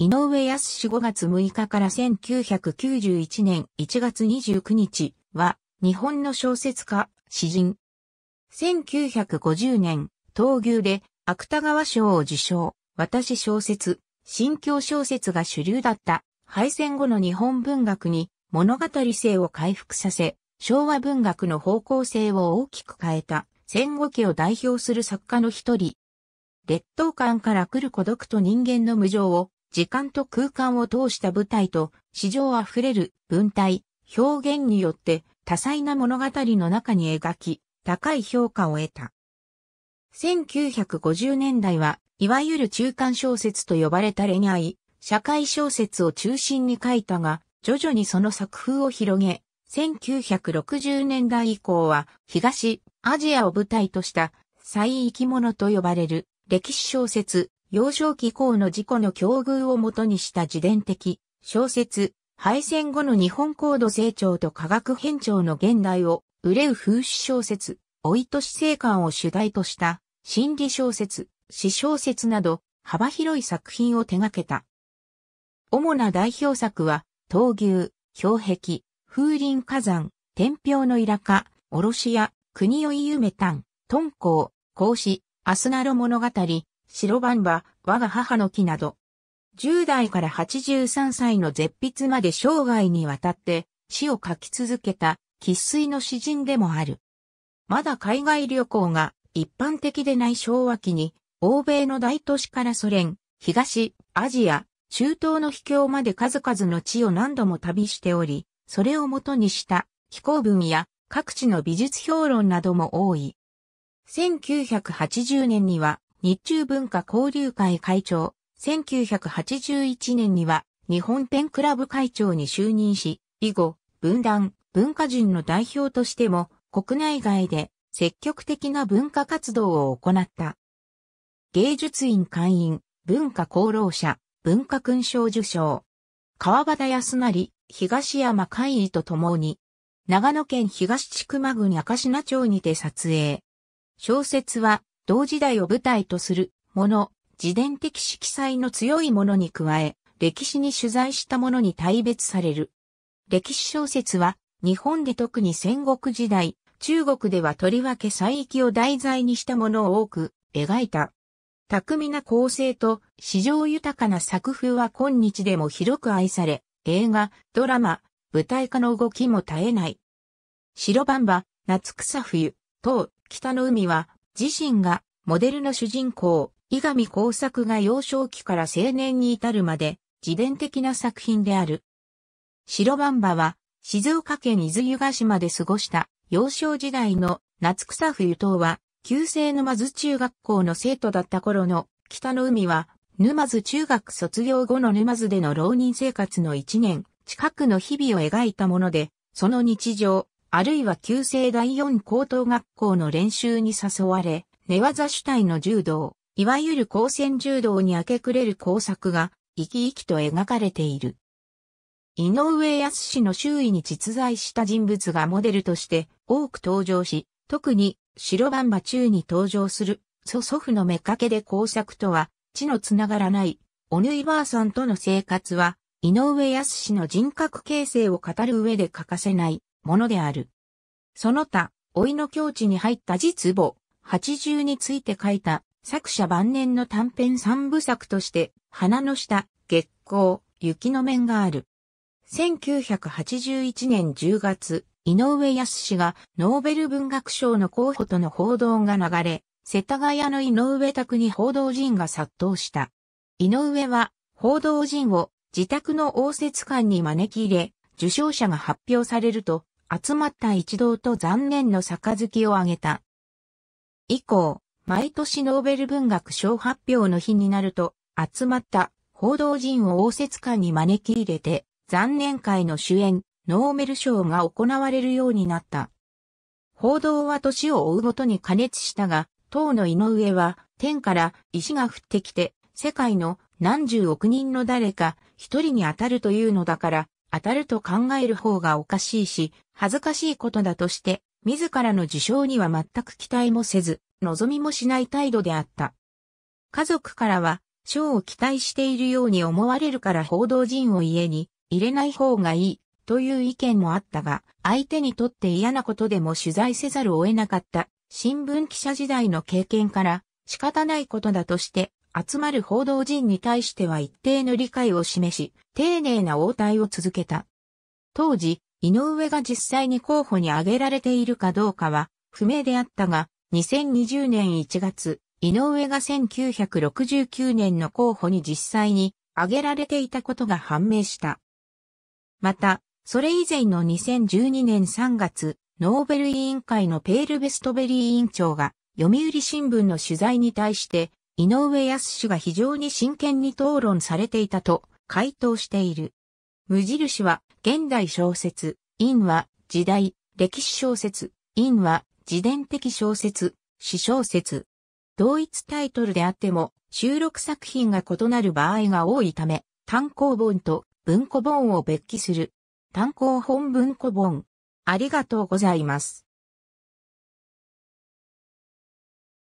井上康5月6日から1991年1月29日は日本の小説家、詩人。1950年、闘牛で芥川賞を受賞。私小説、新境小説が主流だった敗戦後の日本文学に物語性を回復させ、昭和文学の方向性を大きく変えた戦後期を代表する作家の一人。劣等感から来る孤独と人間の無情を時間と空間を通した舞台と、史上あふれる文体、表現によって多彩な物語の中に描き、高い評価を得た。1950年代は、いわゆる中間小説と呼ばれた恋愛、社会小説を中心に書いたが、徐々にその作風を広げ、1960年代以降は、東、アジアを舞台とした、最生き物と呼ばれる、歴史小説、幼少期以の事故の境遇をもとにした自伝的、小説、敗戦後の日本高度成長と科学変調の現代を、憂う風刺小説、老いと死生観を主題とした、心理小説、詩小説など、幅広い作品を手掛けた。主な代表作は、闘牛、氷壁、風林火山、天平のイラカ、おろしや、国を夢たん、敦煌、孔子、アスナロ物語、白番は、我が母の木など。10代から83歳の絶筆まで生涯にわたって詩を書き続けた喫水の詩人でもある。まだ海外旅行が一般的でない昭和期に、欧米の大都市からソ連、東、アジア、中東の秘境まで数々の地を何度も旅しており、それをもとにした気候文や各地の美術評論なども多い。1980年には日中文化交流会会長、1981年には日本ペンクラブ会長に就任し、以後、文壇、文化人の代表としても国内外で積極的な文化活動を行った。芸術院会員、文化功労者、文化勲章受賞。川端康成、東山会議とともに、長野県東千曲郡赤品町にて撮影。小説は、同時代を舞台とするもの、自伝的色彩の強いものに加え、歴史に取材したものに大別される。歴史小説は、日本で特に戦国時代、中国ではとりわけ西域を題材にしたものを多く描いた。巧みな構成と史上豊かな作風は今日でも広く愛され、映画、ドラマ、舞台化の動きも絶えない。白番場、夏草冬、東、北の海は自身がモデルの主人公、伊上耕作が幼少期から青年に至るまで自伝的な作品である。白バンバは静岡県伊豆湯ヶ島で過ごした幼少時代の夏草冬等は旧制沼津中学校の生徒だった頃の北の海は沼津中学卒業後の沼津での浪人生活の一年近くの日々を描いたもので、その日常、あるいは旧制第四高等学校の練習に誘われ、寝技主体の柔道、いわゆる高専柔道に明け暮れる工作が、生き生きと描かれている。井上康氏の周囲に実在した人物がモデルとして多く登場し、特に白番場中に登場する祖祖父の目掛けで工作とは地のつながらないおぬいばあさんとの生活は井上康氏の人格形成を語る上で欠かせないものである。その他、老いの境地に入った実母、八重について書いた作者晩年の短編三部作として、花の下、月光、雪の面がある。1981年10月、井上康氏がノーベル文学賞の候補との報道が流れ、世田谷の井上宅に報道陣が殺到した。井上は報道陣を自宅の応接館に招き入れ、受賞者が発表されると、集まった一同と残念の杯をあげた。以降、毎年ノーベル文学賞発表の日になると、集まった報道陣を応接館に招き入れて、残念会の主演、ノーベル賞が行われるようになった。報道は年を追うごとに加熱したが、当の井上は、天から石が降ってきて、世界の何十億人の誰か一人に当たるというのだから、当たると考える方がおかしいし、恥ずかしいことだとして、自らの受賞には全く期待もせず、望みもしない態度であった。家族からは、賞を期待しているように思われるから報道陣を家に入れない方がいいという意見もあったが、相手にとって嫌なことでも取材せざるを得なかった新聞記者時代の経験から仕方ないことだとして集まる報道陣に対しては一定の理解を示し、丁寧な応対を続けた。当時、井上が実際に候補に挙げられているかどうかは不明であったが、2020年1月、井上が1969年の候補に実際に挙げられていたことが判明した。また、それ以前の2012年3月、ノーベル委員会のペールベストベリー委員長が読売新聞の取材に対して井上康が非常に真剣に討論されていたと回答している。無印は現代小説、陰は時代、歴史小説、陰は自伝的小説、史小説。同一タイトルであっても収録作品が異なる場合が多いため、単行本と文庫本を別記する。単行本文庫本。ありがとうございます。